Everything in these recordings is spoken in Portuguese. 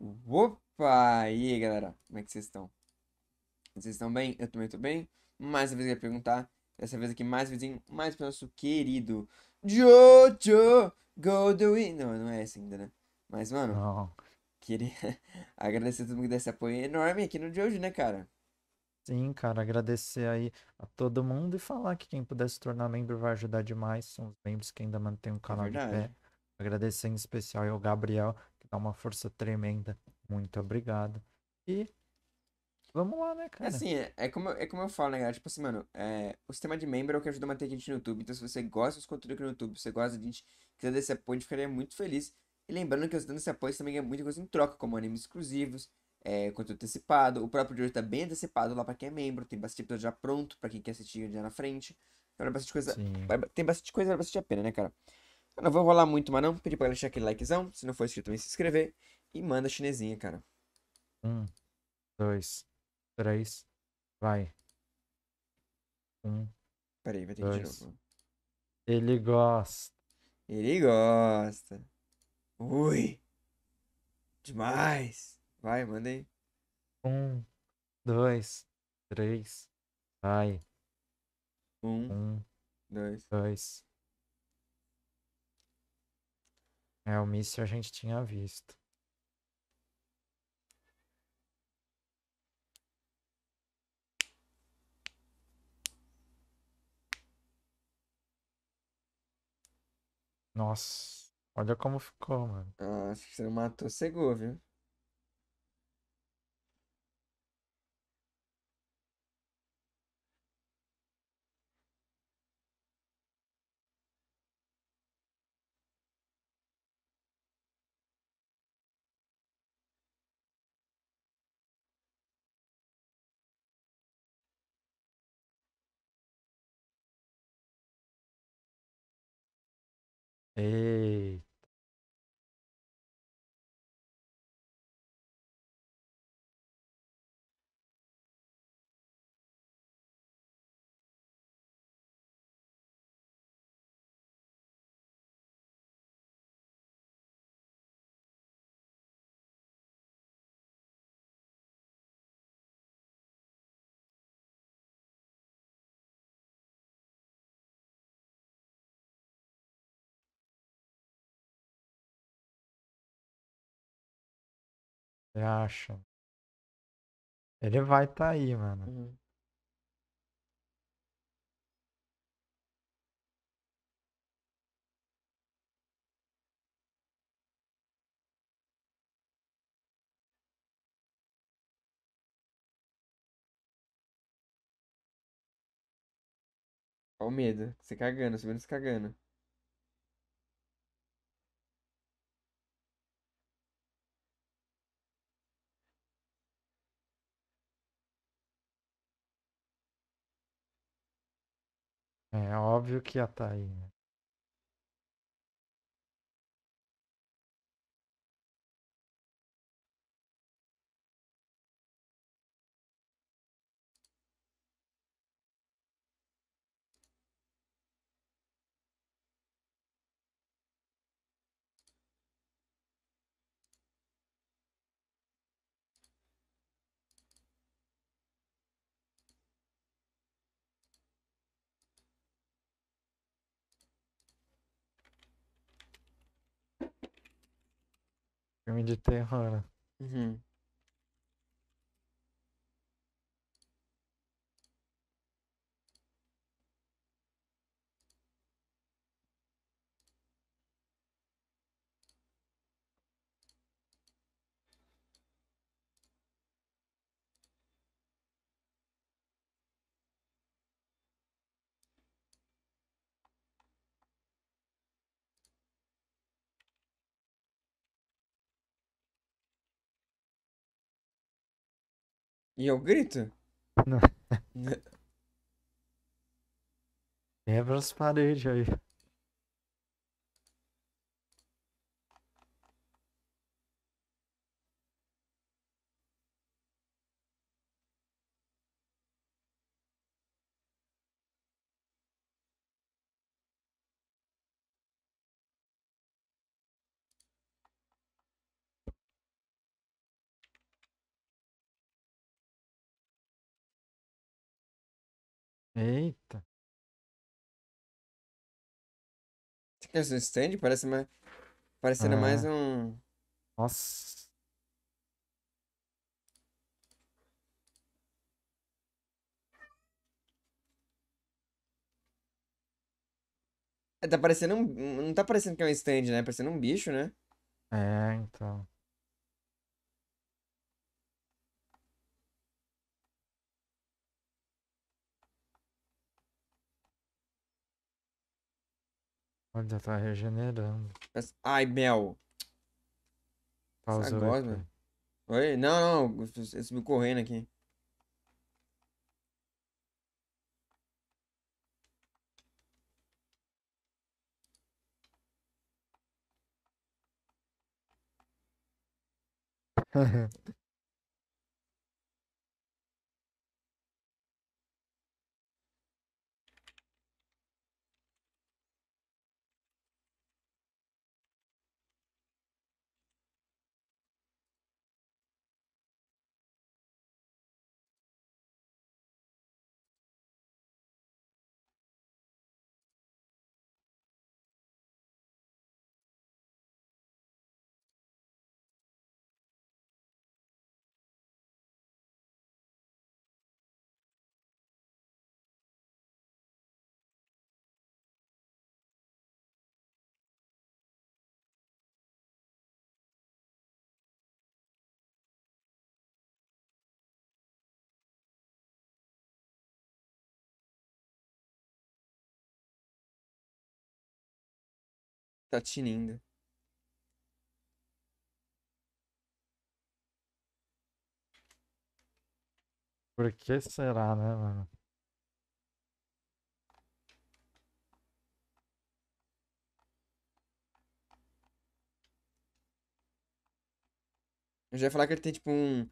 Opa! E aí, galera? Como é que vocês estão? Vocês estão bem? Eu também tô bem. Mais uma vez eu ia perguntar. Dessa vez aqui, mais vizinho, mais pro nosso querido Jojo Goldwyn. Não, não é esse ainda, né? Mas, mano, não. queria agradecer a todo mundo desse apoio enorme aqui no Jojo, né, cara? Sim, cara, agradecer aí a todo mundo e falar que quem puder se tornar membro vai ajudar demais. São os membros que ainda mantêm o é canal é de pé. Agradecer em especial ao Gabriel, dá uma força tremenda. Muito obrigado. E vamos lá, né, é cara? Assim, é, é como, é como eu falo, né, cara? Tipo assim, mano, é, o sistema de membro é o que ajuda a manter a gente no YouTube. Então, se você gosta dos conteúdos aqui no YouTube, se você gosta de gente, quiser desse apoio, a gente ficaria muito feliz. E lembrando que os dando esse apoio, você também ganha é muita coisa em troca, como animes exclusivos, é, conteúdo antecipado. O próprio Jojo tá bem antecipado lá pra quem é membro. Tem bastante episódio já pronto pra quem quer assistir já na frente. Então, é bastante coisa. Sim. É, tem bastante coisa, bastante a pena, né, cara? Eu não vou rolar muito, mas não. pedi pra deixar aquele likezão. Se não for inscrito, também se inscrever. E manda chinesinha, cara. Um, dois, três, vai. Um. Peraí, vai ter dois. que de novo. Ele gosta. Ele gosta. Ui. Demais. Vai, manda aí. Um, dois, três, vai. Um, um dois, dois, É, o míssil a gente tinha visto. Nossa, olha como ficou, mano. que você matou, cegou, viu? ええ Você acha? Ele vai tá aí, mano. Uhum. Olha o medo. Você cagando, subindo, se cagando. É óbvio que ia estar tá aí. Né? Filme de terror. Uhum. E eu grito? Não. Né? Quebra as paredes aí. Eita. Esse stand parece mais. Parecendo mais ah. um. Nossa. É, tá parecendo um. Não tá parecendo que é um stand, né? Parecendo um bicho, né? É, então. Olha, tá regenerando. Ai, Mel. Pausa Agora, Oi? Não, não. me correndo aqui. tinindo. Por que será, né, mano? Eu já ia falar que ele tem, tipo, um,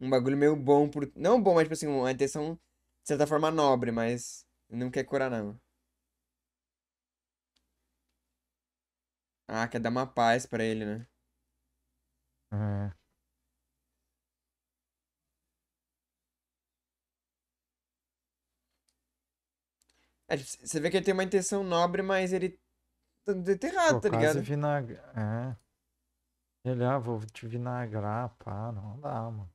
um bagulho meio bom por... Não bom, mas, tipo assim, uma intenção, de certa forma, nobre, mas não quer curar, não. Ah, quer dar uma paz pra ele, né? É. É, você vê que ele tem uma intenção nobre, mas ele tá errado, tá ligado? quase vinagre. É. Ele, ah, vou te vinagrar, pá, não dá, mano.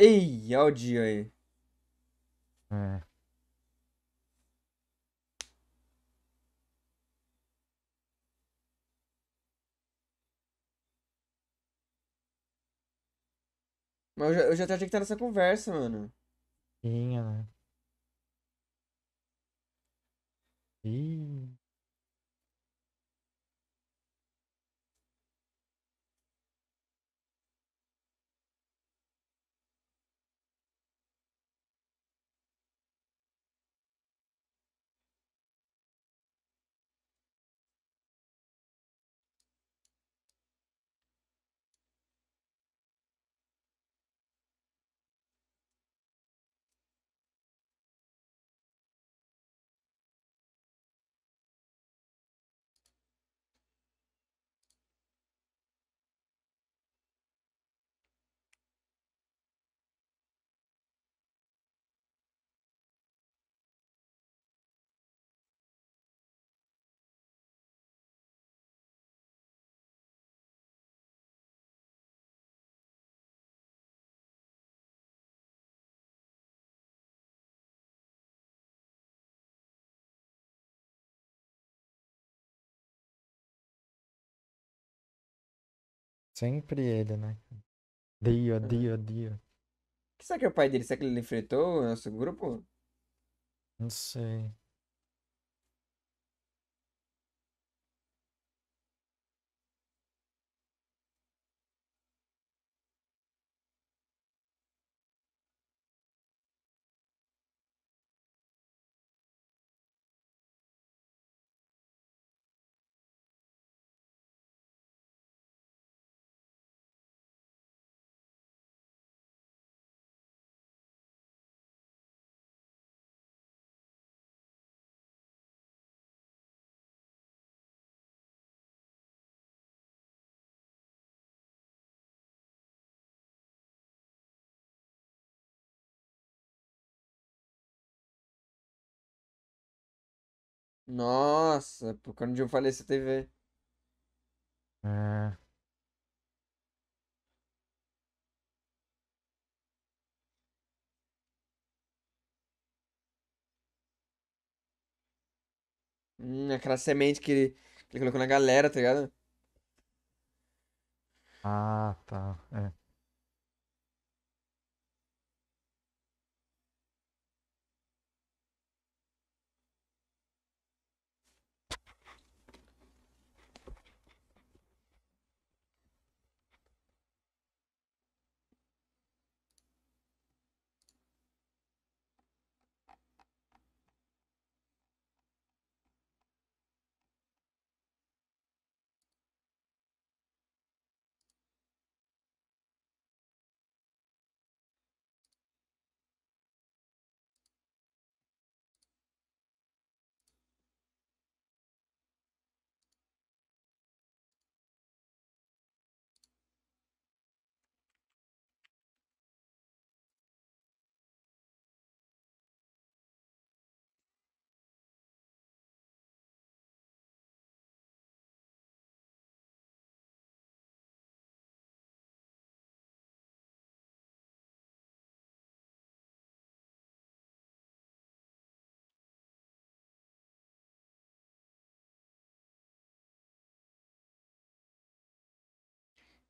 Ei, olha o dia aí. É. Mas eu já, eu já tinha que estar tá nessa conversa, mano. Tinha, né? Ih. Sempre ele, né? Dio, Dio, Dio. será que é o pai dele? Será que ele enfrentou o nosso grupo? Não sei. Nossa, por quando eu falei essa TV. É. Hum, aquela semente que ele, que ele colocou na galera, tá ligado? Ah, tá. É.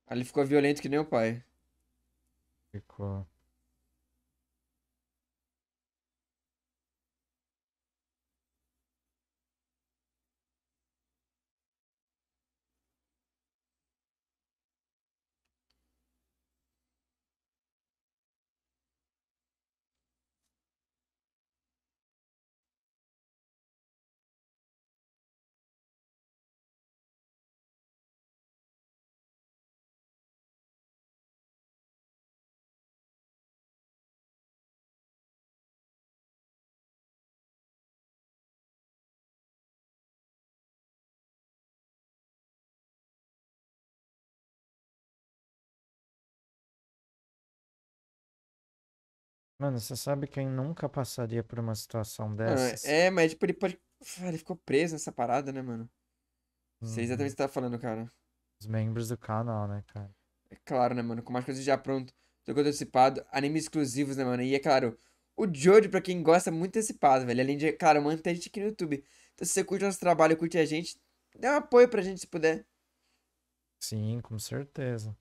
Ali ficou violento que nem o pai. Ficou. Mano, você sabe quem nunca passaria por uma situação é, dessas? é, mas tipo, ele pode. Ele ficou preso nessa parada, né, mano? Uhum. Sei exatamente o uhum. que você tá falando, cara. Os membros do canal, né, cara? É claro, né, mano? Com mais coisas já pronto, jogo é antecipado, animes exclusivos, né, mano? E é claro, o Jojo, pra quem gosta, é muito antecipado, velho. Além de, é claro, manter a gente aqui no YouTube. Então, se você curte nosso trabalho, curte a gente, dê um apoio pra gente se puder. Sim, com certeza.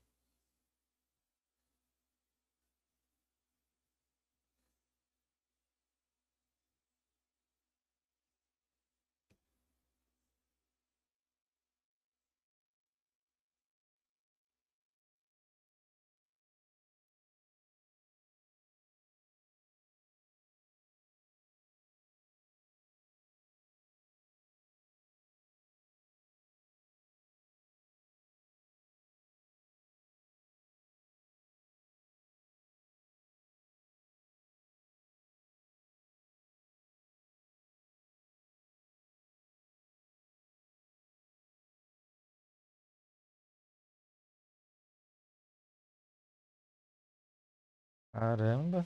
Caramba.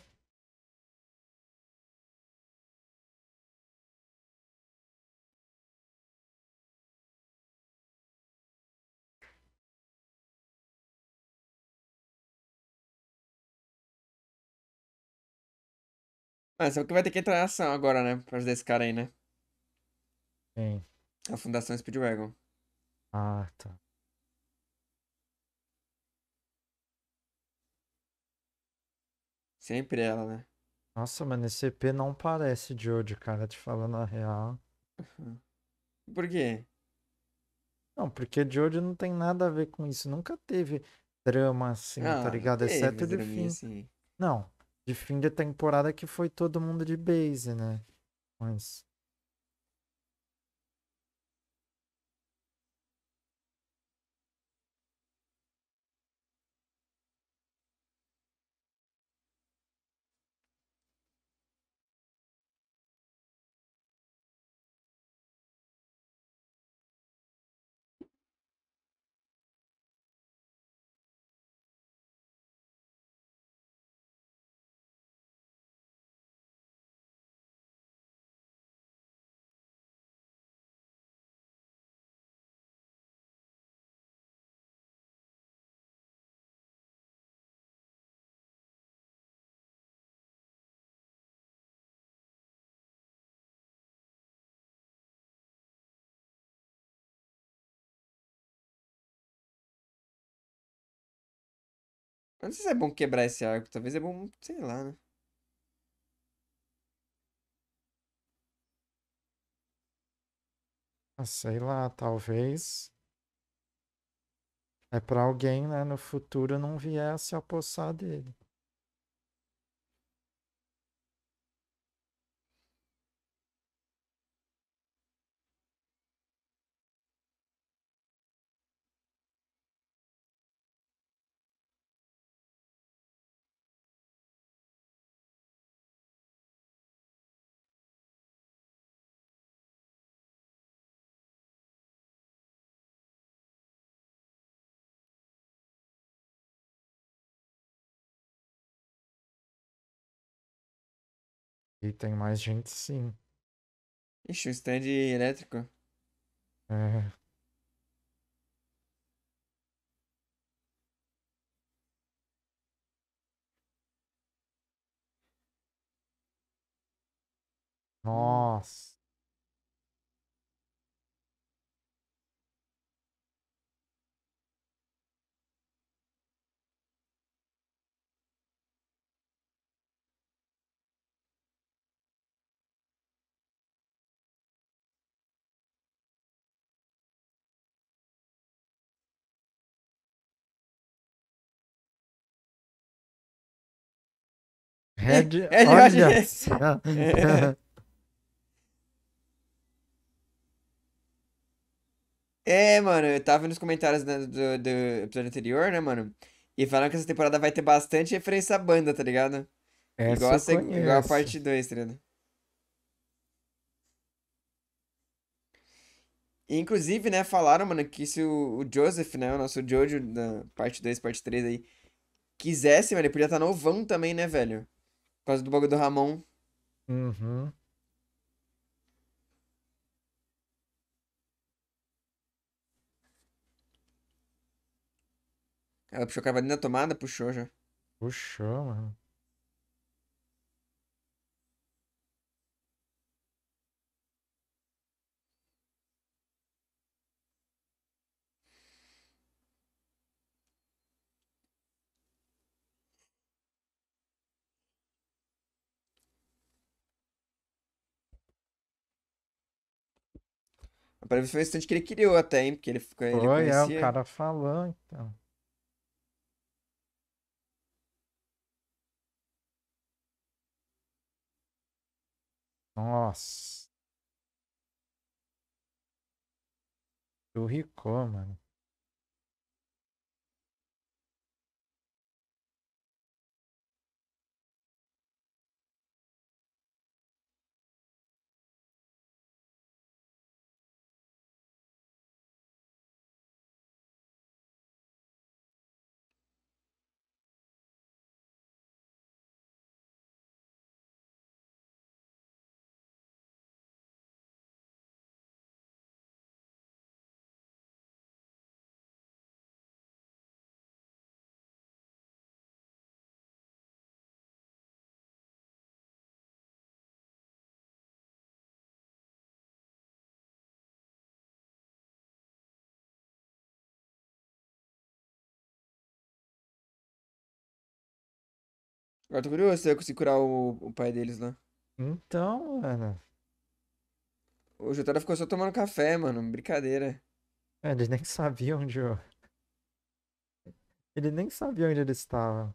Mas ah, é o que vai ter que entrar em ação agora, né? Pra ajudar esse cara aí, né? Sim. A Fundação Speedwagon. Ah, tá. Sempre ela, né? Nossa, mano, esse EP não parece Jojo, cara, te falando a real. Por quê? Não, porque Jojo não tem nada a ver com isso. Nunca teve drama assim, tá ah, tá ligado? Exceto de fim. Assim. Não, de fim de temporada que foi todo mundo de base, né? Mas. não sei se é bom quebrar esse arco. Talvez é bom, sei lá, né? Ah, sei lá, talvez. É para alguém, né, no futuro não vier a se apossar dele. E tem mais gente sim. Ixi, o stand elétrico. É. Nossa. Red, Red Rodgers. É, mano, eu tava nos comentários do, do episódio anterior, né, mano? E falaram que essa temporada vai ter bastante referência à banda, tá ligado? Essa igual, a, seg... igual a parte 2, tá ligado? inclusive, né, falaram, mano, que se o, o Joseph, né, o nosso Jojo da parte 2, parte 3 aí, quisesse, mano, ele podia estar tá novão também, né, velho? Por causa do bagulho do Ramon. Uhum. Ela puxou a cavadinha da tomada? Puxou já. Puxou, mano. Para ver foi o instante que ele criou até, hein? Porque ele, ele foi é o cara falando, então. Nossa. Churricou, mano. Agora tô curioso se eu conseguir curar o, o pai deles lá. Então, mano. O Jotaro ficou só tomando café, mano. Brincadeira. É, eles nem sabiam onde eu... Ele nem sabia onde ele estava.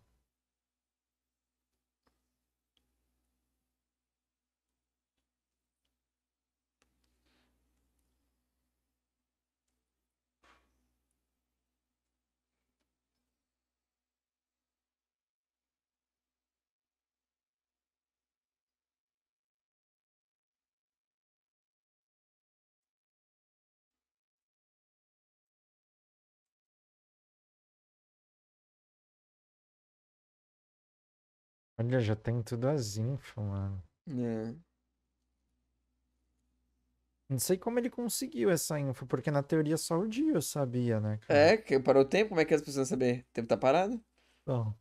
Olha, já tem tudo as info, mano. É. Não sei como ele conseguiu essa info, porque na teoria só o Dio sabia, né, cara? É, que parou o tempo, como é que as pessoas sabem? O tempo tá parado? Bom.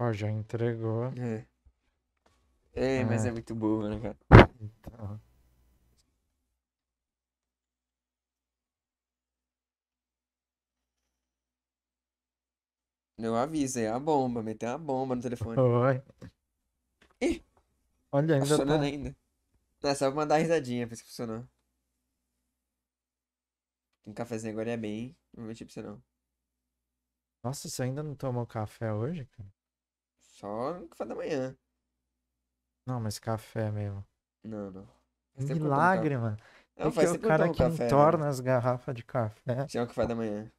Ó, já entregou. É. É, mas é, é muito boa, né, cara? Então. Eu aviso, é a bomba, meter a bomba no telefone. Oi. Ih! Olha, ainda tá funcionando tá... ainda. É, só pra mandar risadinha pra se funcionar. Um cafezinho agora é bem, não vou mentir pra você não. Nossa, você ainda não tomou café hoje, cara? Só no café da manhã. Não, mas café mesmo. Não, não. Faz Milagre, mano. Não, é faz que é o cara que café, entorna as garrafas de café. Isso é o café da manhã.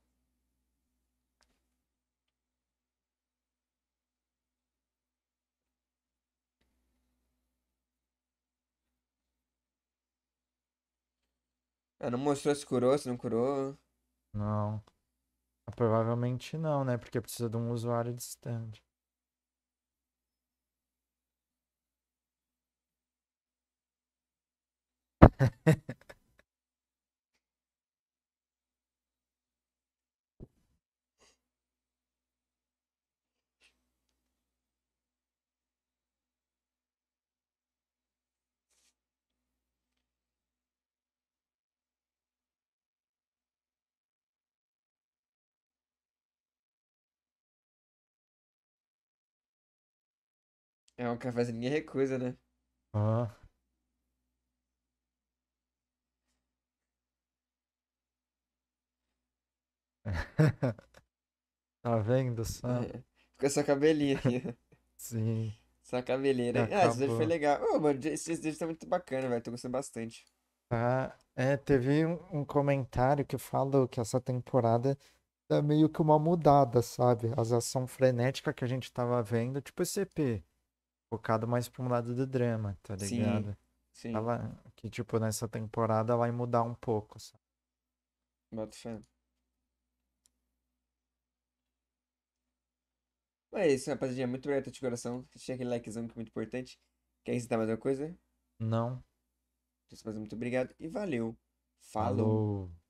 Ah, não mostrou se curou, se não curou. Não. Ah, provavelmente não, né? Porque precisa de um usuário distante. É um cafezinho ninguém recusa, né? Ah. tá vendo só? É. Com essa cabelinha aqui. Sim. Essa cabeleira. Ah, esse vídeo foi legal. oh, mano, esse vídeo tá muito bacana, velho. Tô gostando bastante. Tá. É, teve um comentário que falou que essa temporada dá tá meio que uma mudada, sabe? As ação frenética que a gente tava vendo, tipo esse EP, focado mais pra um lado do drama, tá ligado? Sim. Sim. Ela, que, tipo, nessa temporada vai mudar um pouco, sabe? Boto fé. Mas é isso, rapaziada. É muito obrigado de coração. Deixa aquele likezão que é muito importante. Quer citar mais alguma coisa? Não. Então, muito obrigado e valeu. Falou. Falou.